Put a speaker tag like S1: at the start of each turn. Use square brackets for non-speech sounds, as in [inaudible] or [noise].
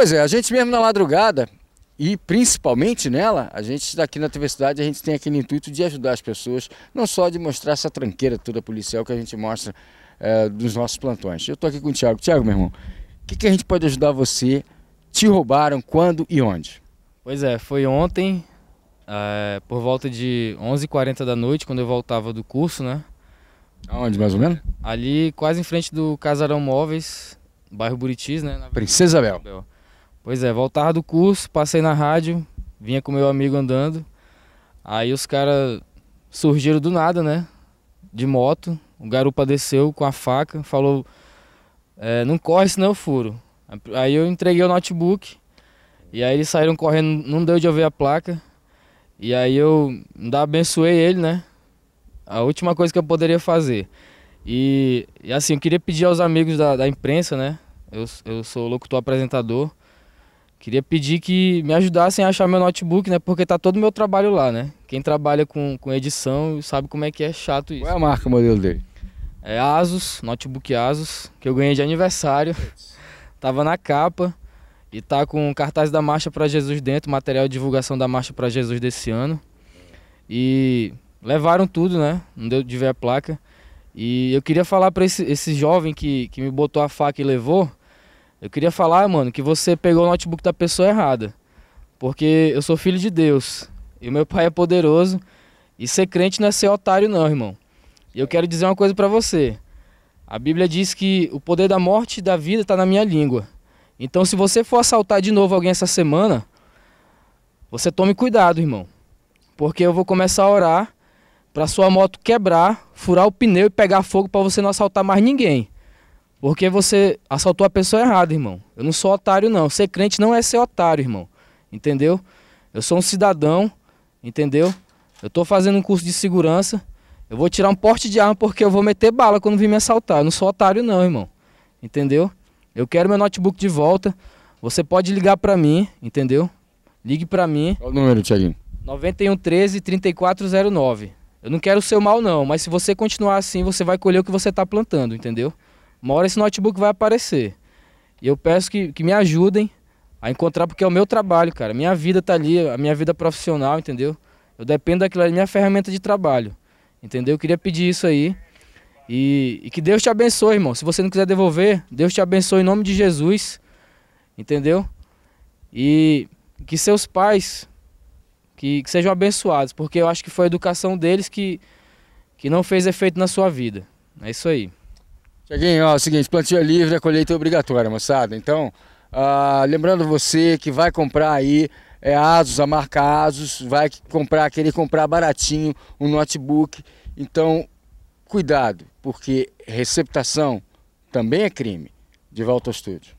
S1: Pois é, a gente mesmo na madrugada, e principalmente nela, a gente daqui na TV Cidade, a gente tem aquele intuito de ajudar as pessoas, não só de mostrar essa tranqueira toda policial que a gente mostra é, dos nossos plantões. Eu estou aqui com o Tiago. Tiago, meu irmão, o que, que a gente pode ajudar você? Te roubaram quando e onde?
S2: Pois é, foi ontem, é, por volta de 11h40 da noite, quando eu voltava do curso, né? Aonde, mais ou menos? Ali, quase em frente do Casarão Móveis, bairro Buritis, né? Princesa Bel. Bel. Pois é, voltava do curso, passei na rádio, vinha com meu amigo andando. Aí os caras surgiram do nada, né? De moto. O garupa desceu com a faca, falou: é, Não corre, senão eu furo. Aí eu entreguei o notebook. E aí eles saíram correndo, não deu de ouvir ver a placa. E aí eu ainda abençoei ele, né? A última coisa que eu poderia fazer. E, e assim, eu queria pedir aos amigos da, da imprensa, né? Eu, eu sou locutor apresentador. Queria pedir que me ajudassem a achar meu notebook, né? Porque tá todo o meu trabalho lá, né? Quem trabalha com, com edição sabe como é que é chato isso. Qual é a marca, modelo dele? É Asus, notebook Asus, que eu ganhei de aniversário. [laughs] Tava na capa e tá com cartaz da Marcha para Jesus dentro, material de divulgação da Marcha para Jesus desse ano. E levaram tudo, né? Não deu de ver a placa. E eu queria falar para esse, esse jovem que, que me botou a faca e levou eu queria falar, mano, que você pegou o notebook da pessoa errada. Porque eu sou filho de Deus. E o meu pai é poderoso. E ser crente não é ser otário, não, irmão. E eu quero dizer uma coisa para você. A Bíblia diz que o poder da morte e da vida está na minha língua. Então, se você for assaltar de novo alguém essa semana, você tome cuidado, irmão. Porque eu vou começar a orar para sua moto quebrar, furar o pneu e pegar fogo para você não assaltar mais ninguém. Porque você assaltou a pessoa errada, irmão. Eu não sou otário, não. Ser crente não é ser otário, irmão. Entendeu? Eu sou um cidadão, entendeu? Eu tô fazendo um curso de segurança. Eu vou tirar um porte de arma porque eu vou meter bala quando vir me assaltar. Eu não sou otário, não, irmão. Entendeu? Eu quero meu notebook de volta. Você pode ligar para mim, entendeu? Ligue para mim. Qual o número, Thiaguinho? 9113 3409. Eu não quero o seu mal, não, mas se você continuar assim, você vai colher o que você tá plantando, entendeu? Uma hora esse notebook vai aparecer. E eu peço que, que me ajudem a encontrar, porque é o meu trabalho, cara. Minha vida tá ali, a minha vida profissional, entendeu? Eu dependo daquilo ali, minha ferramenta de trabalho. Entendeu? Eu queria pedir isso aí. E, e, que Deus te abençoe, irmão. Se você não quiser devolver, Deus te abençoe em nome de Jesus. Entendeu? E que seus pais que, que sejam abençoados, porque eu acho que foi a educação deles que, que não fez efeito na sua vida. É isso aí. Tiaguinho,
S1: ó, é o seguinte, plantio é livre, a colheita é obrigatória, moçada. Então, ah, lembrando você que vai comprar aí é Asus, a marca Asus, vai comprar, querer comprar baratinho um notebook. Então, cuidado, porque receptação também é crime. De volta ao estúdio.